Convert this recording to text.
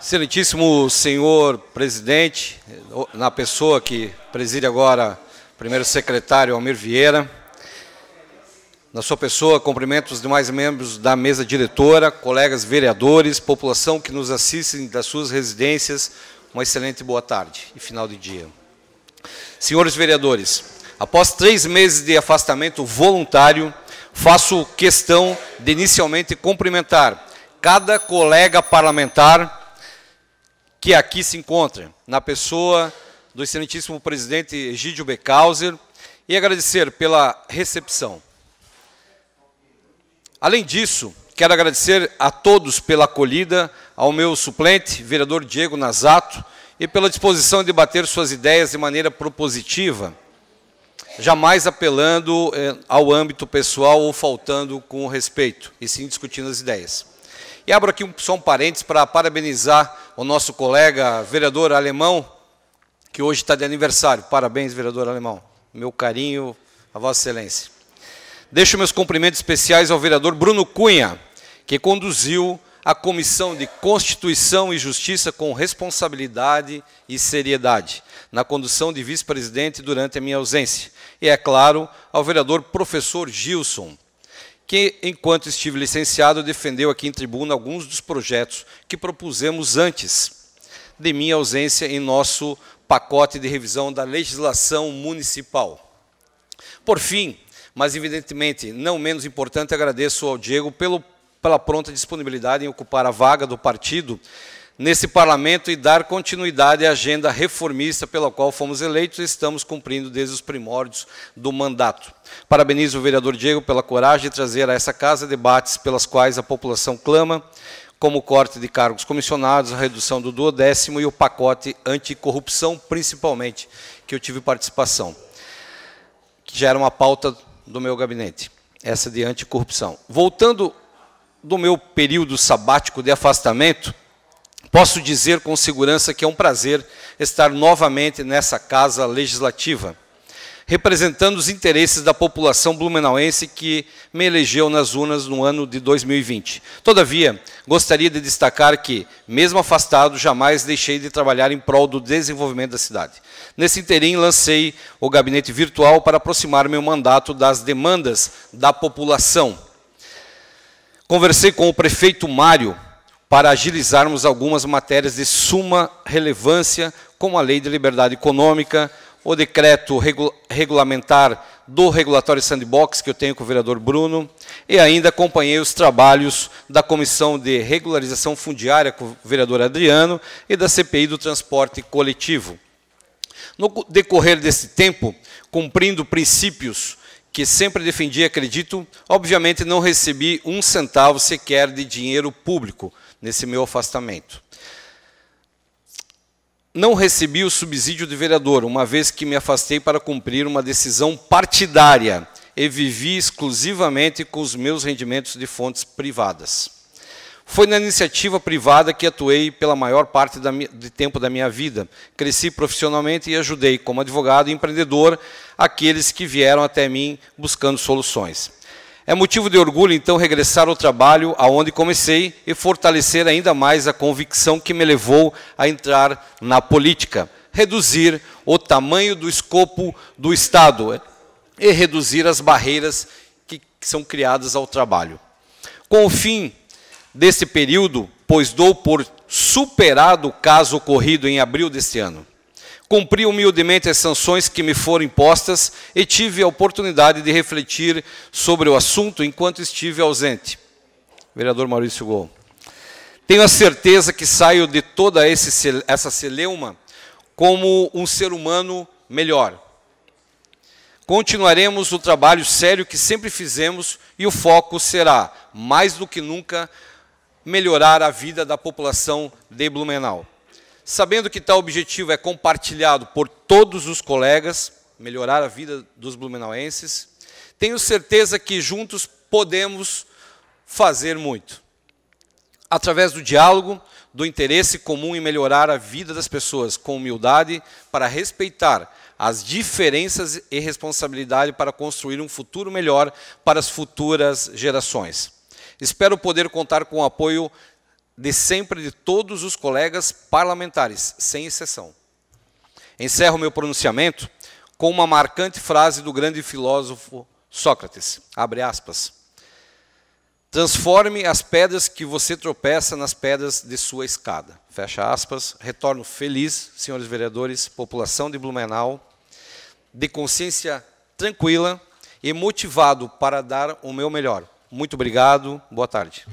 Excelentíssimo senhor presidente, na pessoa que preside agora primeiro secretário Almir Vieira, na sua pessoa, cumprimento os demais membros da mesa diretora, colegas vereadores, população que nos assistem das suas residências, uma excelente boa tarde e final de dia. Senhores vereadores, após três meses de afastamento voluntário, faço questão de inicialmente cumprimentar cada colega parlamentar que aqui se encontra, na pessoa do excelentíssimo presidente Egídio Beckhauser, e agradecer pela recepção. Além disso, quero agradecer a todos pela acolhida, ao meu suplente, vereador Diego Nazato, e pela disposição de debater suas ideias de maneira propositiva, jamais apelando eh, ao âmbito pessoal ou faltando com respeito, e sim discutindo as ideias. E abro aqui um, só um parênteses para parabenizar o nosso colega vereador alemão, que hoje está de aniversário. Parabéns, vereador alemão. Meu carinho a Vossa Excelência. Deixo meus cumprimentos especiais ao vereador Bruno Cunha, que conduziu a Comissão de Constituição e Justiça com responsabilidade e seriedade, na condução de vice-presidente durante a minha ausência. E, é claro, ao vereador professor Gilson, que, enquanto estive licenciado, defendeu aqui em tribuna alguns dos projetos que propusemos antes de minha ausência em nosso pacote de revisão da legislação municipal. Por fim, mas evidentemente não menos importante, agradeço ao Diego pelo, pela pronta disponibilidade em ocupar a vaga do partido nesse parlamento e dar continuidade à agenda reformista pela qual fomos eleitos e estamos cumprindo desde os primórdios do mandato. Parabenizo o vereador Diego pela coragem de trazer a essa casa debates pelas quais a população clama, como o corte de cargos comissionados, a redução do duodécimo e o pacote anticorrupção, principalmente, que eu tive participação, que já era uma pauta do meu gabinete, essa de anticorrupção. Voltando do meu período sabático de afastamento, Posso dizer com segurança que é um prazer estar novamente nessa casa legislativa, representando os interesses da população blumenauense que me elegeu nas urnas no ano de 2020. Todavia, gostaria de destacar que, mesmo afastado, jamais deixei de trabalhar em prol do desenvolvimento da cidade. Nesse interim, lancei o gabinete virtual para aproximar meu mandato das demandas da população. Conversei com o prefeito Mário para agilizarmos algumas matérias de suma relevância, como a Lei de Liberdade Econômica, o decreto regulamentar do regulatório sandbox que eu tenho com o vereador Bruno, e ainda acompanhei os trabalhos da Comissão de Regularização Fundiária com o vereador Adriano e da CPI do Transporte Coletivo. No decorrer desse tempo, cumprindo princípios que sempre defendi e acredito, obviamente não recebi um centavo sequer de dinheiro público nesse meu afastamento. Não recebi o subsídio de vereador, uma vez que me afastei para cumprir uma decisão partidária e vivi exclusivamente com os meus rendimentos de fontes privadas. Foi na iniciativa privada que atuei pela maior parte da de tempo da minha vida. Cresci profissionalmente e ajudei, como advogado e empreendedor, aqueles que vieram até mim buscando soluções. É motivo de orgulho, então, regressar ao trabalho aonde comecei e fortalecer ainda mais a convicção que me levou a entrar na política. Reduzir o tamanho do escopo do Estado e reduzir as barreiras que são criadas ao trabalho. Com o fim desse período, pois dou por superado o caso ocorrido em abril deste ano. Cumpri humildemente as sanções que me foram impostas e tive a oportunidade de refletir sobre o assunto enquanto estive ausente. Vereador Maurício Gol. Tenho a certeza que saio de toda esse, essa celeuma como um ser humano melhor. Continuaremos o trabalho sério que sempre fizemos e o foco será, mais do que nunca, melhorar a vida da população de Blumenau. Sabendo que tal objetivo é compartilhado por todos os colegas, melhorar a vida dos blumenauenses, tenho certeza que juntos podemos fazer muito. Através do diálogo, do interesse comum em melhorar a vida das pessoas, com humildade, para respeitar as diferenças e responsabilidade para construir um futuro melhor para as futuras gerações. Espero poder contar com o apoio de sempre de todos os colegas parlamentares, sem exceção. Encerro meu pronunciamento com uma marcante frase do grande filósofo Sócrates, abre aspas. Transforme as pedras que você tropeça nas pedras de sua escada. Fecha aspas. Retorno feliz, senhores vereadores, população de Blumenau, de consciência tranquila e motivado para dar o meu melhor. Muito obrigado. Boa tarde.